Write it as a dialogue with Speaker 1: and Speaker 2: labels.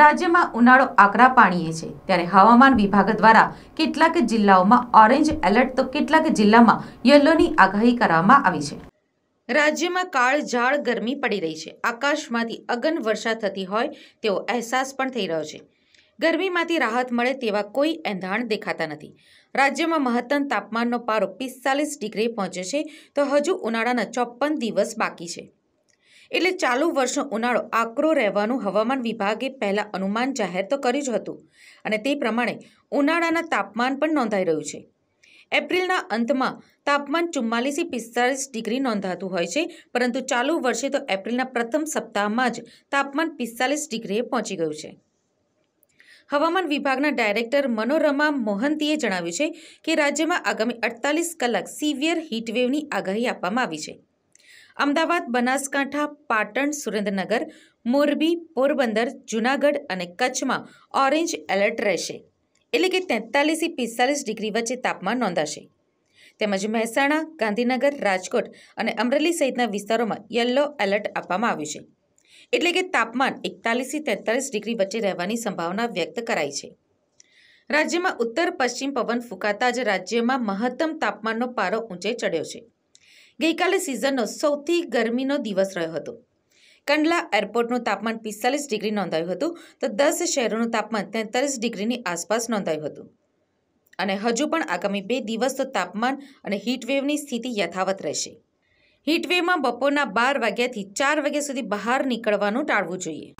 Speaker 1: રાજ્યમાં ઉનાળો આકરા પાણીએ છે ત્યારે હવામાન વિભાગ દ્વારા કેટલાક જિલ્લાઓમાં ઓરેન્જ એલર્ટ તો કેટલાક જિલ્લામાં યલોની આગાહી કરવામાં આવી છે રાજ્યમાં કાળ કાળઝાળ ગરમી પડી રહી છે આકાશમાંથી અગન વર્ષા થતી હોય તેવો અહેસાસ પણ થઈ રહ્યો છે ગરમીમાંથી રાહત મળે તેવા કોઈ એંધાણ દેખાતા નથી રાજ્યમાં મહત્તમ તાપમાનનો પારો પિસ્તાલીસ ડિગ્રી પહોંચ્યો છે તો હજુ ઉનાળાના ચોપ્પન દિવસ બાકી છે એટલે ચાલુ વર્ષનો ઉનાળો આકરો રહેવાનું હવામાન વિભાગે પહેલાં અનુમાન જાહેર તો કર્યું જ હતું અને તે પ્રમાણે ઉનાળાના તાપમાન પણ નોંધાઈ રહ્યું છે એપ્રિલના અંતમાં તાપમાન ચુમ્માલીસથી પિસ્તાળીસ ડિગ્રી નોંધાતું હોય છે પરંતુ ચાલુ વર્ષે તો એપ્રિલના પ્રથમ સપ્તાહમાં જ તાપમાન પિસ્તાલીસ ડિગ્રીએ પહોંચી ગયું છે હવામાન વિભાગના ડાયરેક્ટર મનોરમા મોહંતીએ જણાવ્યું છે કે રાજ્યમાં આગામી અડતાલીસ કલાક સિવિયર હીટવેવની આગાહી આપવામાં આવી છે અમદાવાદ બનાસકાંઠા પાટણ સુરેન્દ્રનગર મોરબી પોરબંદર જૂનાગઢ અને કચ્છમાં ઓરેન્જ એલર્ટ રહેશે એટલે કે તેતાલીસથી પિસ્તાલીસ ડિગ્રી વચ્ચે તાપમાન નોંધાશે તેમજ મહેસાણા ગાંધીનગર રાજકોટ અને અમરેલી સહિતના વિસ્તારોમાં યલો એલર્ટ આપવામાં આવ્યું છે એટલે કે તાપમાન એકતાલીસથી તેતાલીસ ડિગ્રી વચ્ચે રહેવાની સંભાવના વ્યક્ત કરાઈ છે રાજ્યમાં ઉત્તર પશ્ચિમ પવન ફૂંકાતા જ રાજ્યમાં મહત્તમ તાપમાનનો પારો ઊંચે ચડ્યો છે ગઈકાલે સિઝનનો સૌથી ગરમીનો દિવસ રહ્યો હતો કંડલા એરપોર્ટનું તાપમાન પિસ્તાલીસ ડિગ્રી નોંધાયું હતું તો દસ શહેરોનું તાપમાન તેતાલીસ ડિગ્રીની આસપાસ નોંધાયું હતું અને હજુ પણ આગામી બે દિવસ તો તાપમાન અને હીટવેવની સ્થિતિ યથાવત રહેશે હીટવેવમાં બપોરના બાર વાગ્યાથી ચાર વાગ્યા સુધી બહાર નીકળવાનું ટાળવું જોઈએ